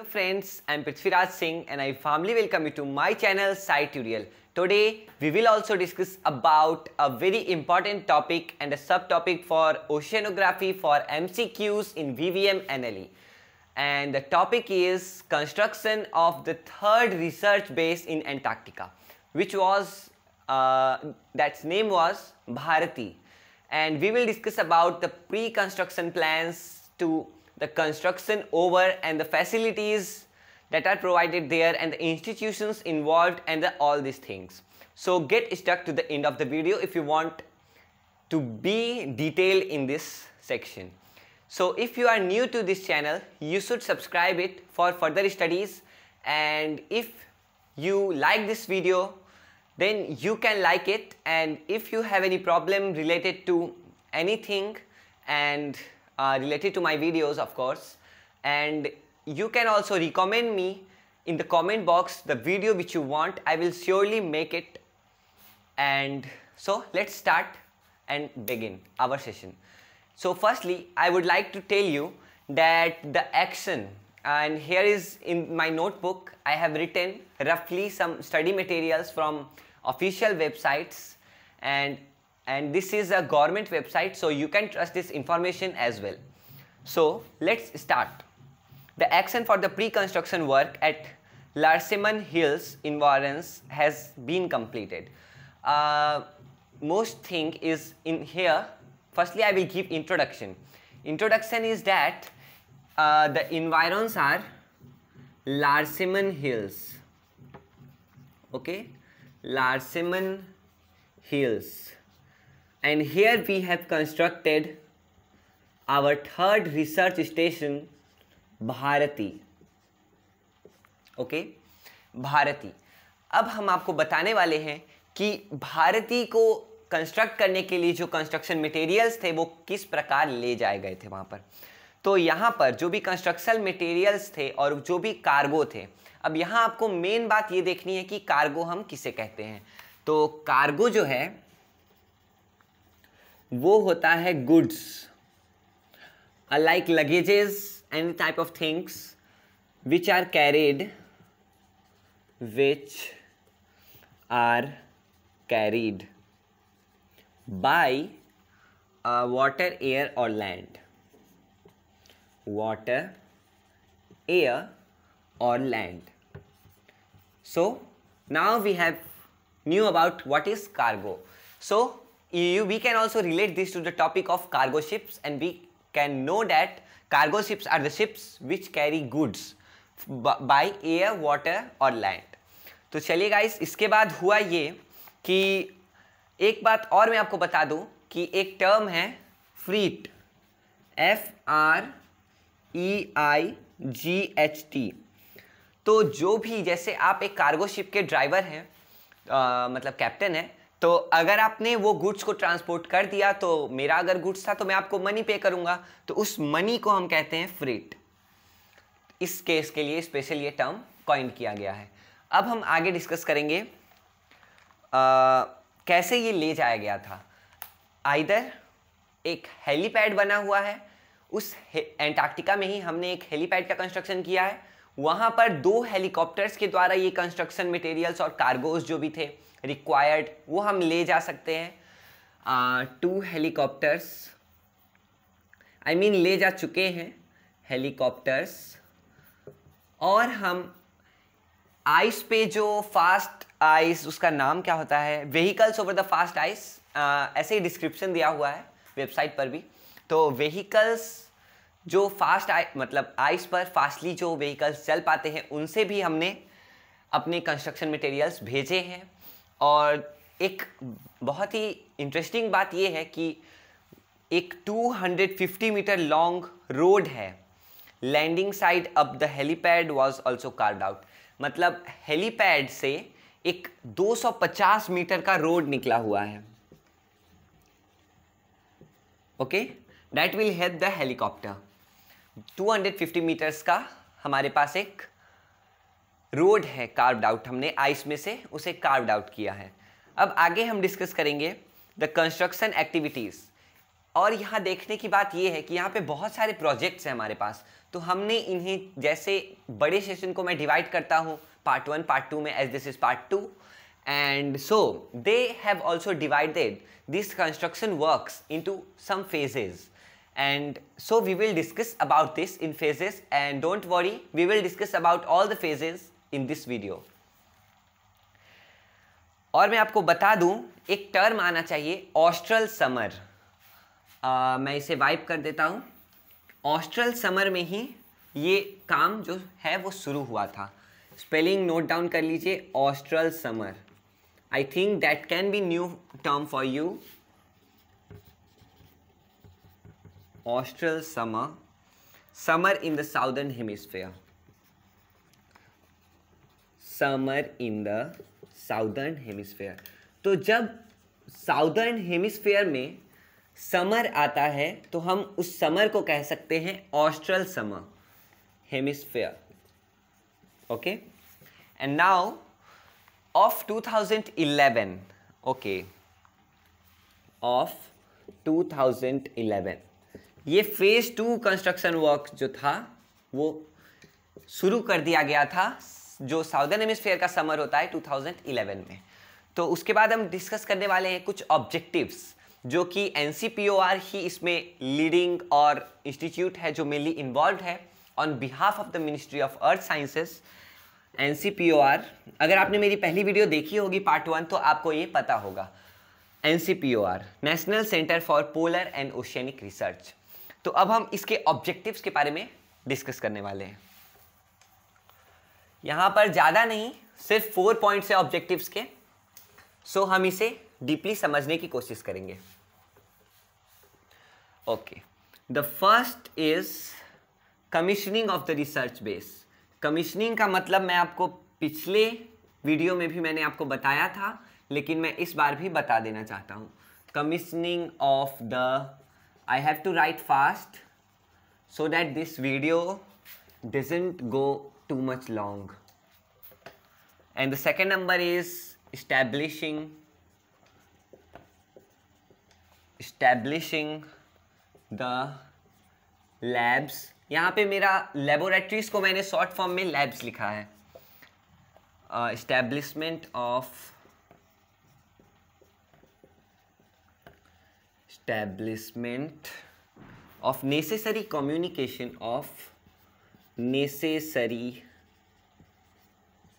Hello friends, I am Prithviraj Singh and I warmly welcome you to my channel SciTutorial. Today we will also discuss about a very important topic and a subtopic for oceanography for MCQs in VVM and LE. And the topic is construction of the third research base in Antarctica which was uh, that's name was Bharati and we will discuss about the pre-construction plans to the construction over and the facilities that are provided there and the institutions involved and the, all these things. So get stuck to the end of the video if you want to be detailed in this section. So if you are new to this channel, you should subscribe it for further studies and if you like this video, then you can like it and if you have any problem related to anything and uh, related to my videos of course and you can also recommend me in the comment box the video which you want I will surely make it and so let's start and begin our session so firstly I would like to tell you that the action and here is in my notebook I have written roughly some study materials from official websites and and this is a government website so you can trust this information as well so let's start the action for the pre-construction work at Larseman Hills in has been completed uh, most thing is in here firstly I will give introduction introduction is that uh, the environs are Larseman Hills okay Larseman Hills and here we have constructed our third research station Bharati okay Bharati अब हम आपको बताने वाले हैं कि भारती को construct करने के लिए जो कंस्ट्रक्शन मटेरियल्स थे वो किस प्रकार ले जाए गए थे वहाँ पर तो यहाँ पर जो भी कंस्ट्रक्शन मटेरियल्स थे और जो भी कार्गो थे अब यहाँ आपको मेन बात ये देखनी है कि कार्गो हम किसे कहते हैं तो कार्गो जो है वो होता है goods like luggages any type of things which are carried which are carried by water air और लैंड वाटर एयर और land so now we have knew about what is cargo so we can also relate this to the topic of cargo ships and we can know that cargo ships are the ships which carry goods by air water और land तो चलिए guys इसके बाद हुआ ये कि एक बात और मैं आपको बता दूं कि एक टर्म है freight F R E I G H T तो जो भी जैसे आप एक कार्गो शिप के ड्राइवर हैं मतलब कैप्टन है तो अगर आपने वो गुड्स को ट्रांसपोर्ट कर दिया तो मेरा अगर गुड्स था तो मैं आपको मनी पे करूंगा तो उस मनी को हम कहते हैं फ्रेट इस केस के लिए स्पेशल ये टर्म कॉइन किया गया है अब हम आगे डिस्कस करेंगे आ, कैसे ये ले जाया गया था आइदर एक हेलीपैड बना हुआ है उस एंटार्क्टिका में ही हमने एक हेलीपैड का कंस्ट्रक्शन किया है वहां पर दो हेलीकॉप्टर्स के द्वारा ये कंस्ट्रक्शन मटेरियल्स और कार्गोज जो भी थे रिक्वायर्ड वो हम ले जा सकते हैं टू हेलीकॉप्टर्स आई मीन ले जा चुके हैं हेलीकॉप्टर्स और हम आइस पे जो फास्ट आइस उसका नाम क्या होता है vehicles over the fast ice ऐसे ही डिस्क्रिप्शन दिया हुआ है वेबसाइट पर भी तो व्हीकल्स जो फास्ट आई मतलब आइस पर फास्टली जो व्हीकल्स चल पाते हैं उनसे भी हमने अपने कंस्ट्रक्शन मटेरियल्स भेजे हैं और एक बहुत ही इंटरेस्टिंग बात ये है कि एक 250 मीटर लॉन्ग रोड है landing side up the helipad was also carved out मतलब हेलीपैड से एक 250 मीटर का रोड निकला हुआ है okay that will help the helicopter 250 meters का हमारे पास एक रोड है कार्व्ड आउट हमने आइस में से उसे कार्व्ड आउट किया है अब आगे हम डिस्कस करेंगे द कंस्ट्रक्शन एक्टिविटीज़ और यहाँ देखने की बात यह है कि यहाँ पे बहुत सारे प्रोजेक्ट्स हैं हमारे पास तो हमने इन्हें जैसे बड़े सेशन को मैं डिवाइड करता हूँ पार्ट वन पार्ट टू में as this is part two and so they have also divided this construction works into some phases and so we will discuss about this in phases and don't worry we will discuss about all the phases in this video और मैं आपको बता दूं एक term आना चाहिए ऑस्ट्रल summer आ, मैं इसे वाइप कर देता हूं ऑस्ट्रल समर में ही ये काम जो है वो शुरू हुआ था स्पेलिंग नोट डाउन कर लीजिए austral summer I think that can be new term for you austral summer summer in the southern hemisphere summer in the southern hemisphere तो जब साउदर्न हेमिस्फेयर में समर आता है तो हम उस समर को कह सकते हैं austral summer hemisphere okay and now of 2011 okay of 2011 ये फेज़ टू कंस्ट्रक्शन वर्क जो था वो शुरू कर दिया गया था जो साउदर्न एमिसफेयर का समर होता है 2011 में तो उसके बाद हम डिस्कस करने वाले हैं कुछ ऑब्जेक्टिव्स जो कि एन ही इसमें लीडिंग और इंस्टीट्यूट है जो मेनली इन्वॉल्व है on behalf of the ministry of earth sciences and अगर आपने मेरी पहली वीडियो देखी होगी पार्ट वन तो आपको ये पता होगा an national centre for polar and oceanic research तो अब हम इसके ऑब्जेक्टिव्स के बारे में डिस्कस करने वाले हैं यहां पर ज़्यादा नहीं सिर्फ फोर पॉइंट्स है ऑब्जेक्टिव्स के सो हम इसे डीपली समझने की कोशिश करेंगे okay the first is commissioning of the research base commissioning का मतलब मैं आपको पिछले वीडियो में भी मैंने आपको बताया था लेकिन मैं इस बार भी बता देना चाहता हूं commissioning of the I have to write fast so that this video doesn't go too much long and the second number is establishing establishing the labs यहाँ पे मेरा लेबोरेटरीज को मैंने शॉर्ट फॉर्म में लैब्स लिखा है establishment uh, of establishment of necessary communication of necessary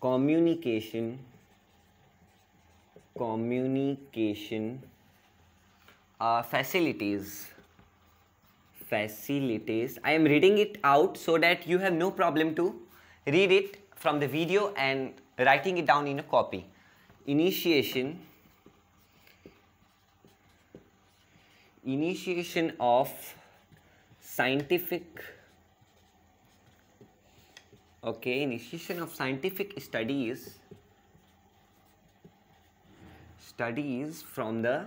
communication communication uh, facilities facilities i am reading it out so that you have no problem to read it from the video and writing it down in a copy initiation initiation of scientific okay initiation of scientific studies studies from the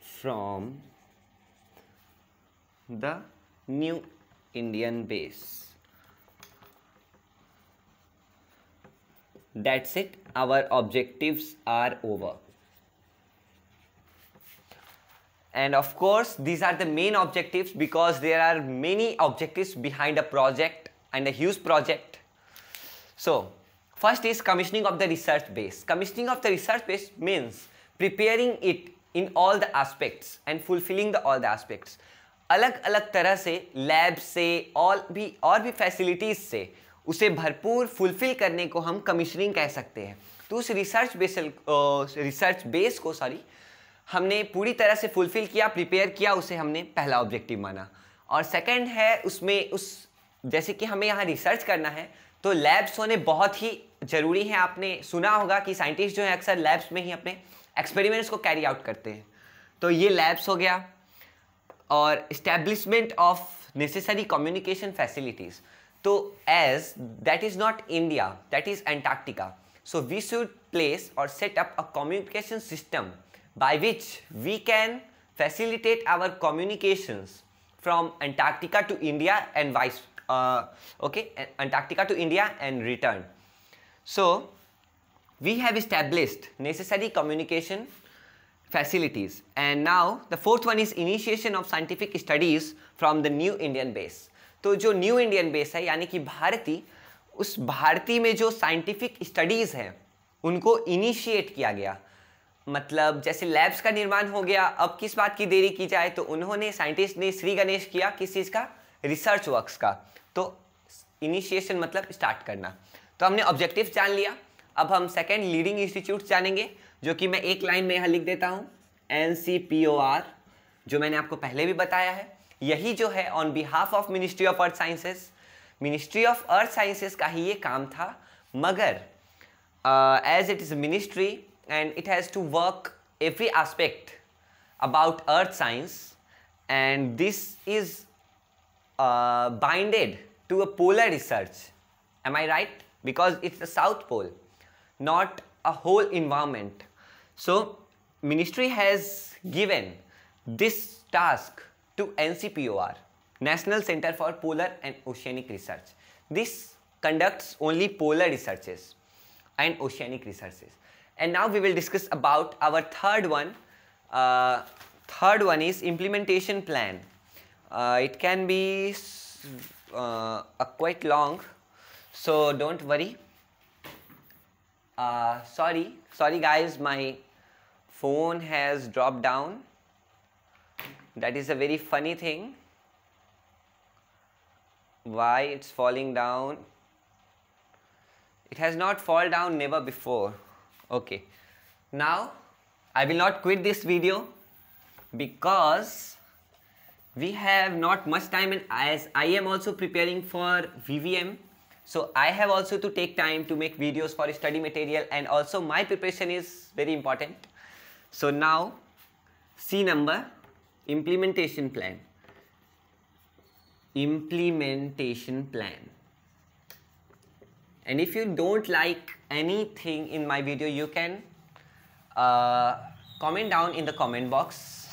from the new indian base that's it our objectives are over and of course these are the main objectives because there are many objectives behind a project and a huge project so first is commissioning of the research base commissioning of the research base means preparing it in all the aspects and fulfilling the all the aspects अलग अलग तरह से lab से और भी और भी facilities से उसे भरपूर फुलफिल करने को हम कमिश्निंग कह सकते हैं तो उस रिसर्च बेसल रिसर्च बेस को सॉरी हमने पूरी तरह से फुलफ़िल किया प्रिपेयर किया उसे हमने पहला ऑब्जेक्टिव माना और सेकंड है उसमें उस जैसे कि हमें यहाँ रिसर्च करना है तो लैब्स होने बहुत ही ज़रूरी है आपने सुना होगा कि साइंटिस्ट जो है अक्सर लैब्स में ही अपने एक्सपेरिमेंट्स को कैरी आउट करते हैं तो ये लैब्स हो गया और establishment of necessary communication facilities तो as that is not India that is Antarctica so we should place और set up a communication system by which we can facilitate our communications from Antarctica to India and vice uh, okay Antarctica to India and return. So we have established necessary communication facilities and now the fourth one is initiation of scientific studies from the new Indian base. तो जो new Indian base है यानी कि भारती उस भारती में जो scientific studies हैं उनको इनिशिएट किया गया मतलब जैसे लैब्स का निर्माण हो गया अब किस बात की देरी की जाए तो उन्होंने साइंटिस्ट ने श्री गणेश किया किस चीज़ का रिसर्च वर्क्स का तो इनिशिएशन मतलब स्टार्ट करना तो हमने ऑब्जेक्टिव जान लिया अब हम सेकेंड लीडिंग इंस्टीट्यूट जानेंगे जो कि मैं एक लाइन में यहाँ लिख देता हूँ एन जो मैंने आपको पहले भी बताया है यही जो है on behalf of ministry of earth sciences ministry of earth sciences का ही ये काम था मगर as it is ministry and it has to work every aspect about earth science and this is uh, binded to a polar research am i right because it's the south pole not a whole environment so ministry has given this task to ncpor national center for polar and oceanic research this conducts only polar researches and oceanic researches and now we will discuss about our third one. Uh, third one is implementation plan. Uh, it can be uh, quite long, so don't worry. Uh, sorry, sorry guys, my phone has dropped down. That is a very funny thing. Why it's falling down? It has not fall down never before okay now I will not quit this video because we have not much time and as I am also preparing for VVM so I have also to take time to make videos for study material and also my preparation is very important so now C number implementation plan implementation plan and if you don't like anything in my video you can uh, comment down in the comment box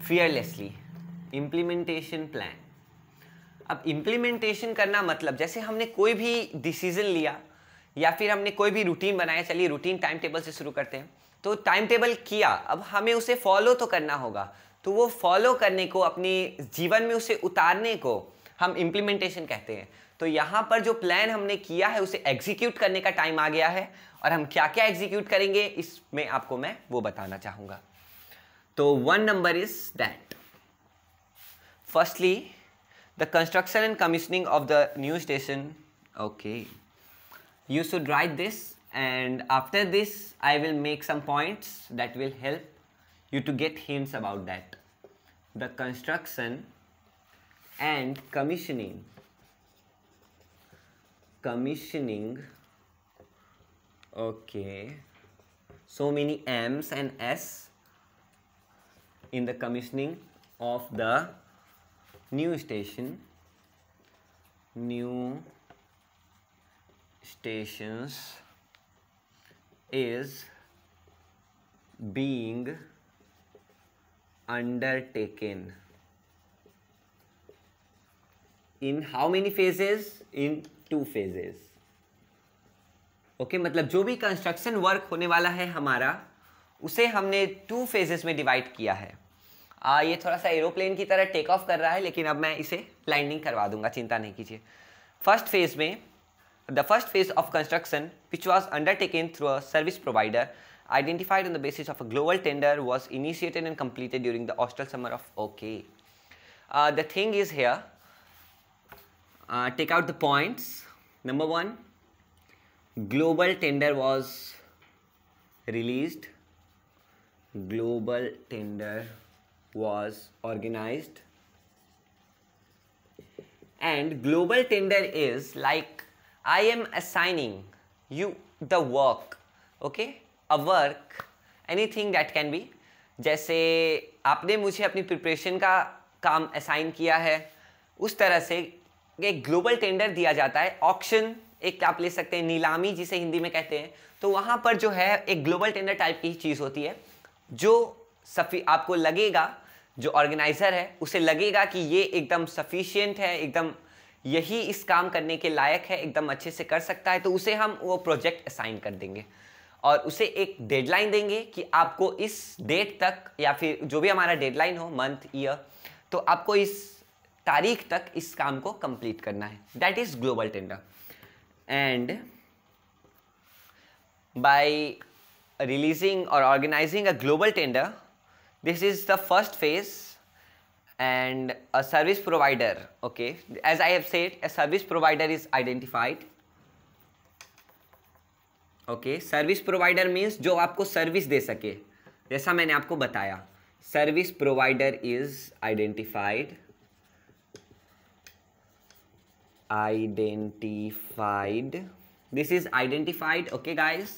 fearlessly implementation plan अब implementation करना मतलब जैसे हमने कोई भी decision लिया या फिर हमने कोई भी रूटीन बनाया चलिए रूटीन टाइम टेबल से शुरू करते हैं तो टाइम टेबल किया अब हमें उसे फॉलो तो करना होगा तो वो फॉलो करने को अपने जीवन में उसे उतारने को हम इम्प्लीमेंटेशन कहते हैं तो यहां पर जो प्लान हमने किया है उसे एग्जीक्यूट करने का टाइम आ गया है और हम क्या क्या एग्जीक्यूट करेंगे इसमें आपको मैं वो बताना चाहूंगा तो one number is that firstly the construction and commissioning of the new station okay you should write this and after this I will make some points that will help you to get hints about that the construction and commissioning commissioning okay so many m's and s in the commissioning of the new station new stations is being undertaken in how many phases in two phases okay मतलब जो भी construction work होने वाला है हमारा उसे हमने two phases में डिवाइड किया है आ, ये थोड़ा सा एरोप्लेन की तरह टेक ऑफ कर रहा है लेकिन अब मैं इसे लैंडिंग करवा दूंगा चिंता नहीं कीजिए फर्स्ट फेज में the first phase of construction which was undertaken through a service provider identified on the basis of a global tender was initiated and completed during the austral summer of okay the thing is here take out the points number one global tender was release global tender was organise and global tender is like I am assigning you the work okay a work any thing that can be जैसे आपने मुझे अपनी preparation का काम assign किया है उस तरह से एक ग्लोबल टेंडर दिया जाता है ऑक्शन एक आप ले सकते हैं नीलामी जिसे हिंदी में कहते हैं तो वहाँ पर जो है एक ग्लोबल टेंडर टाइप की चीज़ होती है जो सफी आपको लगेगा जो ऑर्गेनाइज़र है उसे लगेगा कि ये एकदम सफिशियंट है एकदम यही इस काम करने के लायक है एकदम अच्छे से कर सकता है तो उसे हम वो प्रोजेक्ट असाइन कर देंगे और उसे एक डेडलाइन देंगे कि आपको इस डेट तक या फिर जो भी हमारा डेडलाइन हो मंथ ईयर तो आपको इस तारीख तक इस काम को कंप्लीट करना है that is global tender and by releasing और organising a global tender this is the first phase and a service provider okay as I have said a service provider is identified okay service provider means जो आपको service दे सके जैसा मैंने आपको बताया service provider is identified identified this is identified okay guys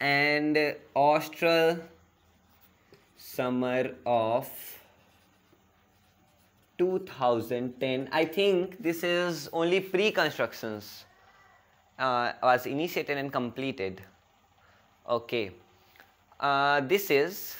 and austral summer of 2010 i think this is only pre constructions uh, was initiated and completed okay uh, this is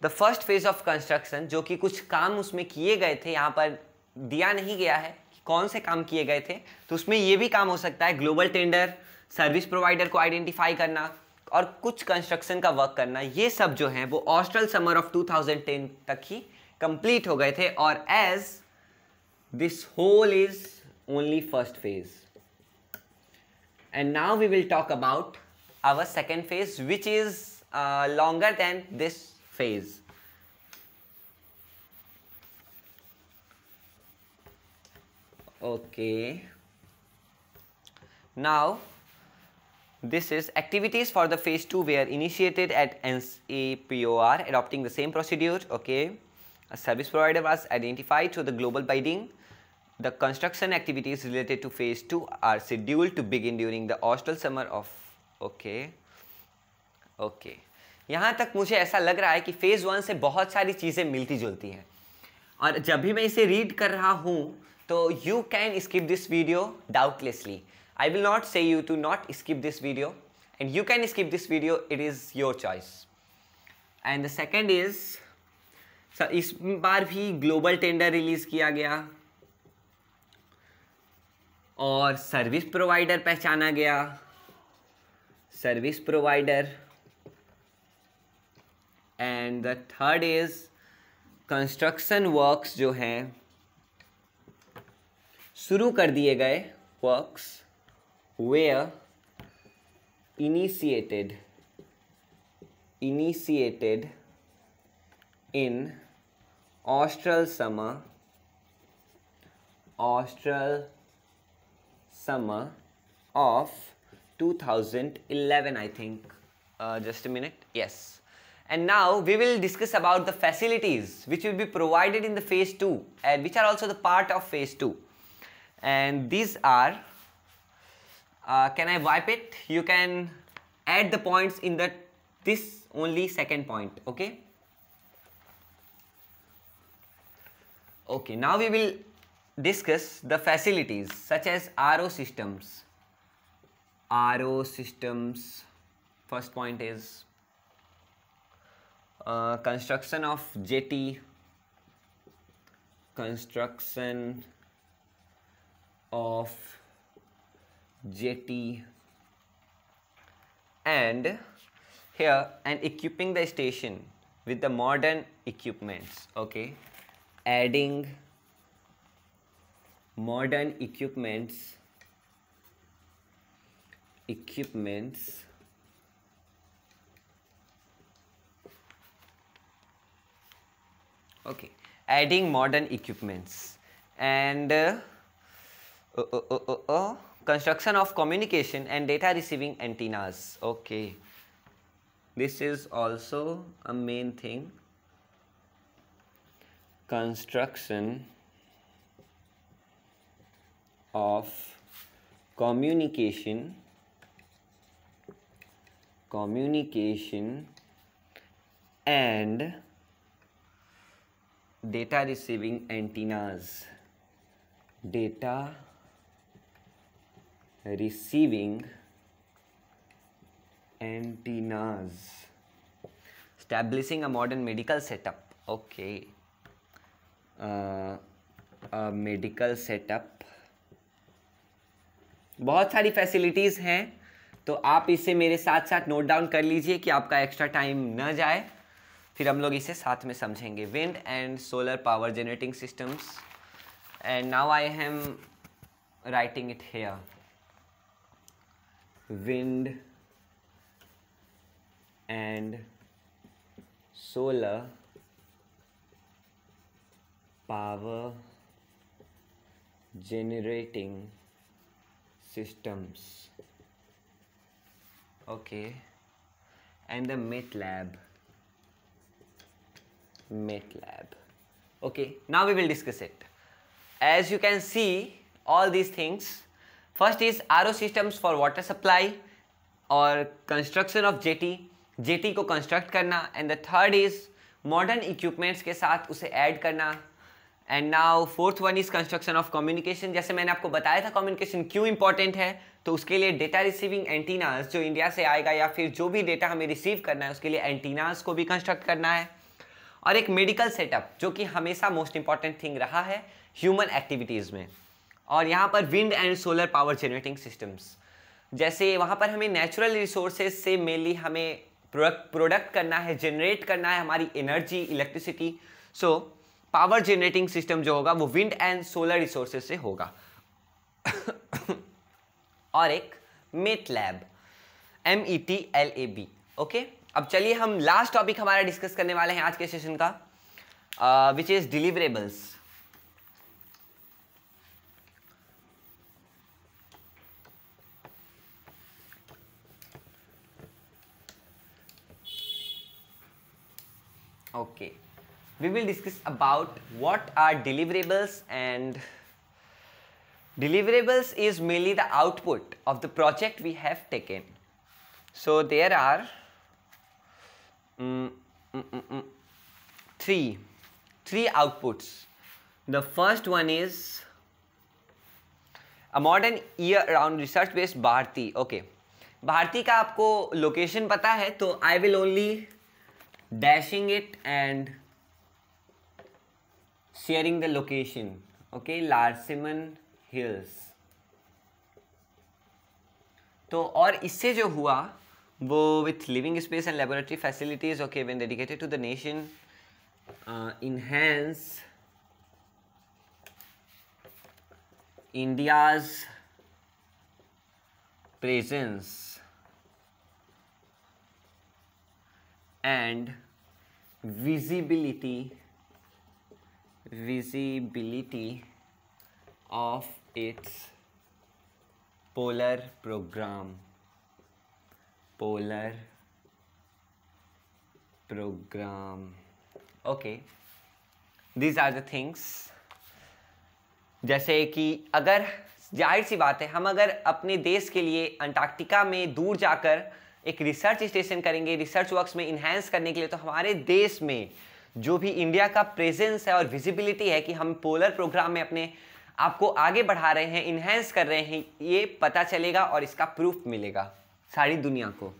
the first phase of construction जो कि कुछ काम उसमें किए गए थे यहाँ पर दिया नहीं गया है कि कौन से काम किए गए थे तो उसमें ये भी काम हो सकता है ग्लोबल टेंडर सर्विस प्रोवाइडर को आइडेंटिफाई करना और कुछ कंस्ट्रक्शन का वर्क करना ये सब जो है वो ऑस्ट्रल समर ऑफ 2010 तक ही कंप्लीट हो गए थे और as this whole is only first phase and now we will talk about our second phase which is longer than this phase okay now this is activities for the phase 2 were initiated at NCPOR adopting the same procedure okay a service provider was identified to the global bidding the construction activities related to phase 2 are scheduled to begin during the hostel summer of okay okay यहाँ तक मुझे ऐसा लग रहा है कि phase one से बहुत सारी चीज़ें मिलती जुलती हैं और जब भी मैं इसे रीड कर रहा हूँ तो you can skip this video doubtlessly I will not say you to not skip this video and you can skip this video it is your choice and the second is इस बार भी global tender release किया गया और service provider पहचाना गया service provider and the third is construction works जो हैं शुरू कर दिए गए works were initiated initiated in austral summer austral summer of 2011 i think uh, just a minute yes and now we will discuss about the facilities which will be provided in the phase 2 and which are also the part of phase 2 and these are uh, can I wipe it you can add the points in the this only second point okay okay now we will discuss the facilities such as RO systems RO systems first point is uh, construction of jetty construction of jetty and here and equipping the station with the modern equipments okay adding modern equipments equipments okay adding modern equipments and uh, uh, uh, uh, uh, construction of communication and data receiving antennas okay this is also a main thing construction of communication communication and data receiving antennas data receiving antennas establishing a modern medical setup okay uh, a medical setup बहुत सारी facilities हैं तो आप इसे मेरे साथ साथ note down कर लीजिए कि आपका एक्स्ट्रा टाइम न जाए फिर हम लोग इसे साथ में समझेंगे wind and solar power generating systems and now I am writing it here wind and solar power generating systems okay and the MATLAB MATLAB okay now we will discuss it as you can see all these things first is our systems for water supply और construction of jetty jetty को construct करना and the third is modern equipments के साथ उसे add करना and now fourth one is construction of communication जैसे मैंने आपको बताया था कम्युनिकेशन क्यों इंपॉर्टेंट है तो उसके लिए डेटा रिसीविंग एंटीनाज जो इंडिया से आएगा या फिर जो भी डेटा हमें रिसीव करना है उसके लिए एंटीनाज को भी कंस्ट्रक्ट करना है और एक मेडिकल सेटअप जो कि हमेशा मोस्ट इंपॉर्टेंट थिंग रहा है ह्यूमन एक्टिविटीज़ में और यहाँ पर wind and solar power generating systems जैसे वहाँ पर हमें नेचुरल रिसोर्सेज से मेनली हमें प्रोडक्ट प्रोडक्ट करना है जनरेट करना है हमारी energy electricity so power generating system जो होगा वो विंड एंड सोलर रिसोर्सेज से होगा और एक met lab M E T L A B okay अब चलिए हम लास्ट टॉपिक हमारा डिस्कस करने वाले हैं आज के सेशन का which is deliverables okay we will discuss about what are deliverables and deliverables is mainly the output of the project we have taken so there are mm, mm, mm, mm, three three outputs the first one is a modern year round research based bharti okay bharti ka aapko location pata hai तो i will only dashing it and sharing the location okay Larsiman Hills तो और इससे जो हुआ वो with living space and laboratory facilities okay when dedicated to the nation enhance India's presence and visibility visibility of its polar program polar program okay these are the things जैसे कि अगर जाहिर सी बात है हम अगर अपने देश के लिए अंटार्कटिका में दूर जाकर एक रिसर्च स्टेशन करेंगे रिसर्च वर्क्स में इन्हेंस करने के लिए तो हमारे देश में जो भी इंडिया का प्रेजेंस है और विजिबिलिटी है कि हम पोलर प्रोग्राम में अपने आपको आगे बढ़ा रहे हैं इन्हेंस कर रहे हैं ये पता चलेगा और इसका प्रूफ मिलेगा सारी दुनिया को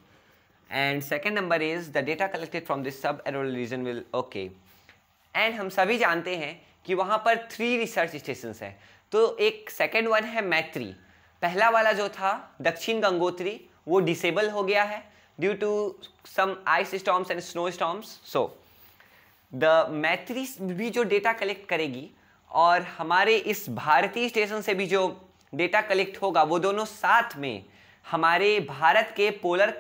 and second number is the data collected from this sub aero region will okay and हम सभी जानते हैं कि वहाँ पर थ्री रिसर्च स्टेशन है तो एक सेकेंड वन है मैत्री पहला वाला जो था दक्षिण गंगोत्री वो डिसेबल हो गया है due to some ice storms and snow storms so the Maitri भी जो डेटा कलेक्ट करेगी और हमारे इस भारतीय स्टेशन से भी जो डेटा कलेक्ट होगा वो दोनों साथ में हमारे भारत के पोलर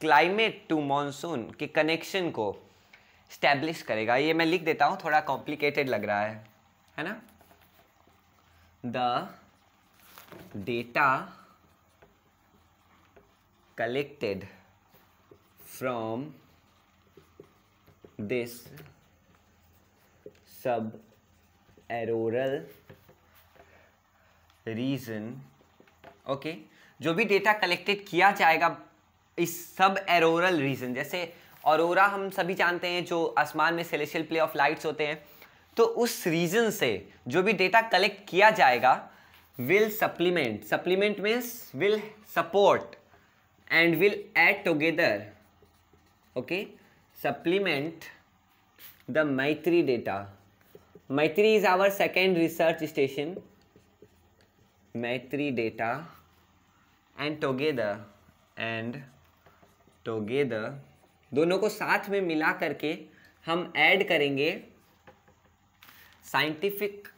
क्लाइमेट टू मॉनसून के कनेक्शन को स्टैब्लिश करेगा ये मैं लिख देता हूँ थोड़ा कॉम्प्लिकेटेड लग रहा है है ना the data collected from this subaeroral region okay okay. जो भी डेटा कलेक्टेड किया जाएगा इस सब एरोरल रीजन जैसे औरोरा हम सभी जानते हैं जो आसमान में सेलेशियल प्ले ऑफ लाइट्स होते हैं तो उस रीजन से जो भी डेटा कलेक्ट किया जाएगा will supplement supplement means will support and will add together okay supplement the maitri data maitri is our second research station maitri data and together and together दोनों को साथ में मिला करके हम ऐड करेंगे साइंटिफिक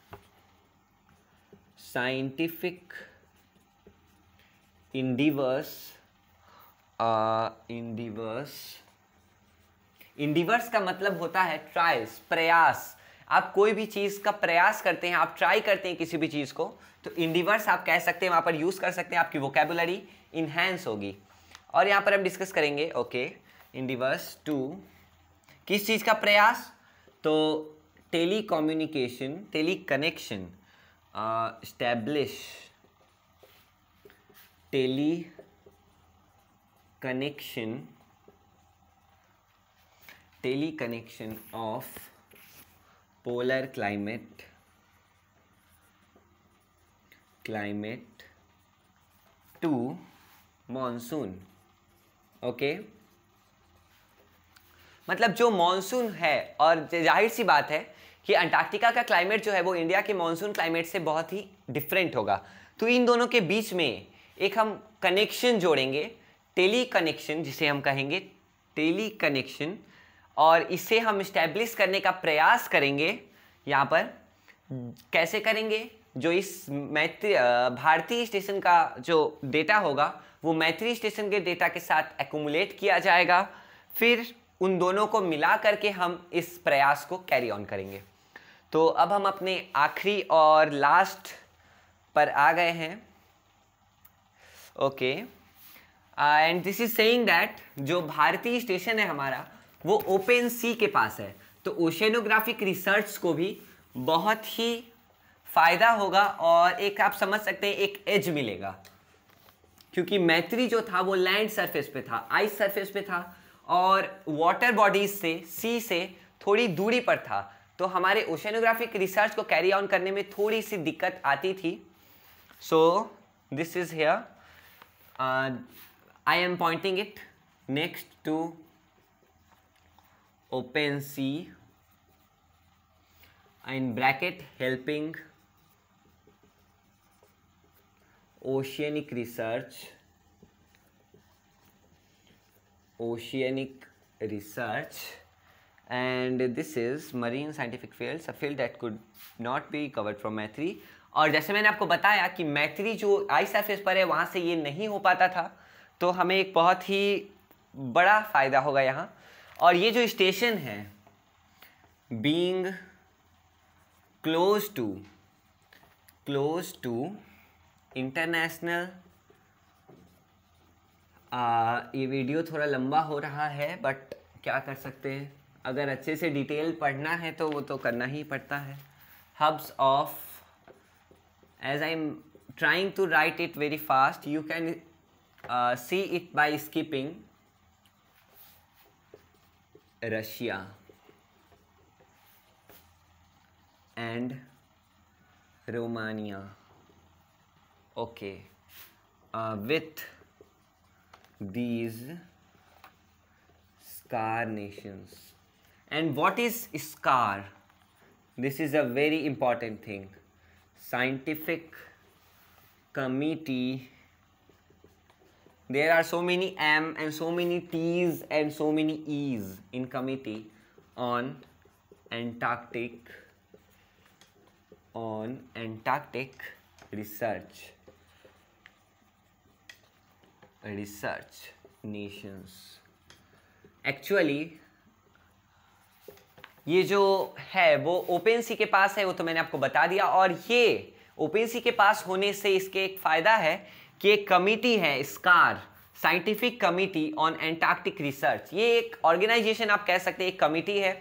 साइंटिफिक इंडिवर्स इंडिवर्स इंडिवर्स का मतलब होता है ट्राइस प्रयास आप कोई भी चीज़ का प्रयास करते हैं आप ट्राई करते हैं किसी भी चीज़ को तो इंडिवर्स आप कह सकते हैं वहां पर यूज़ कर सकते हैं आपकी वोकेबुलरी इन्हेंस होगी और यहाँ पर हम डिस्कस करेंगे ओके इंडिवर्स टू किस चीज़ का प्रयास तो telecommunication teleconnection establish tele connection teleconnection of polar climate climate to monsoon okay okay? मतलब जो मॉनसून है और जाहिर सी बात है कि अंटार्कटिका का क्लाइमेट जो है वो इंडिया के मॉनसून क्लाइमेट से बहुत ही डिफरेंट होगा तो इन दोनों के बीच में एक हम कनेक्शन जोड़ेंगे टेली कनेक्शन जिसे हम कहेंगे टेली कनेक्शन और इसे हम इस्टेब्लिश करने का प्रयास करेंगे यहाँ पर कैसे करेंगे जो इस मैत्री भारतीय स्टेशन का जो डेटा होगा वो मैत्री स्टेशन के डेटा के साथ एकोमुलेट किया जाएगा फिर उन दोनों को मिला करके हम इस प्रयास को कैरी ऑन करेंगे तो अब हम अपने आखिरी और लास्ट पर आ गए हैं okay okay. And this is saying that जो भारतीय स्टेशन है हमारा वो ओपन सी के पास है तो ओशनोग्राफिक रिसर्च को भी बहुत ही फ़ायदा होगा और एक आप समझ सकते हैं एक एज मिलेगा क्योंकि मैत्री जो था वो लैंड सरफेस पे था आइस सरफेस पे था और वाटर बॉडीज से सी से थोड़ी दूरी पर था तो हमारे ओशनोग्राफिक रिसर्च को कैरी ऑन करने में थोड़ी सी दिक्कत आती थी so this is here I am pointing it next to open C in bracket helping oceanic research oceanic research and this is marine scientific fields a field that could not be covered from Maitri और जैसे मैंने आपको बताया कि मैथ्री जो आई surface पर है वहाँ से ये नहीं हो पाता था तो हमें एक बहुत ही बड़ा फ़ायदा होगा यहाँ और ये जो स्टेशन है being close to close to international ये वीडियो थोड़ा लंबा हो रहा है बट क्या कर सकते हैं अगर अच्छे से डिटेल पढ़ना है तो वो तो करना ही पड़ता है hubs of as I am trying to write it very fast you can uh, see it by skipping Russia and Romania okay uh, with these scar nations and what is scar this is a very important thing scientific committee there are so many m and so many t's and so many e's in committee on antarctic on antarctic research research nations actually ये जो है वो open सी के पास है वो तो मैंने आपको बता दिया और ये ओपन सी के पास होने से इसके एक फ़ायदा है कि कमिटी है SCAR scientific committee on Antarctic research ये एक ऑर्गेनाइजेशन आप कह सकते हैं एक कमिटी है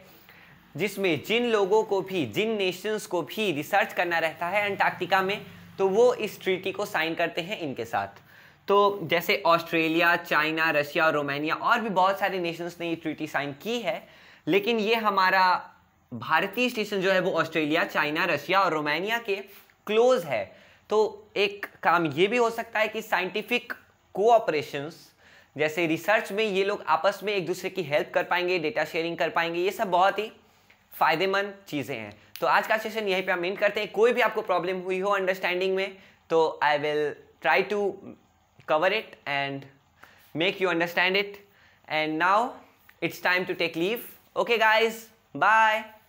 जिसमें जिन लोगों को भी जिन नेशंस को भी रिसर्च करना रहता है अंटार्कटिका में तो वो इस ट्रीटी को साइन करते हैं इनके साथ तो जैसे ऑस्ट्रेलिया चाइना रशिया और रोमानिया और भी बहुत सारे नेशंस ने ये ट्रीटी साइन की है लेकिन ये हमारा भारतीय स्टेशन जो है वो ऑस्ट्रेलिया चाइना रशिया और रोमानिया के क्लोज है तो एक काम ये भी हो सकता है कि साइंटिफिक कोऑपरेशंस जैसे रिसर्च में ये लोग आपस में एक दूसरे की हेल्प कर पाएंगे डेटा शेयरिंग कर पाएंगे ये सब बहुत ही फ़ायदेमंद चीज़ें हैं तो आज का सेशन यहीं पे हम इन करते हैं कोई भी आपको प्रॉब्लम हुई हो अंडरस्टैंडिंग में तो I will try to cover it and make you understand it and now it's time to take leave okay guys bye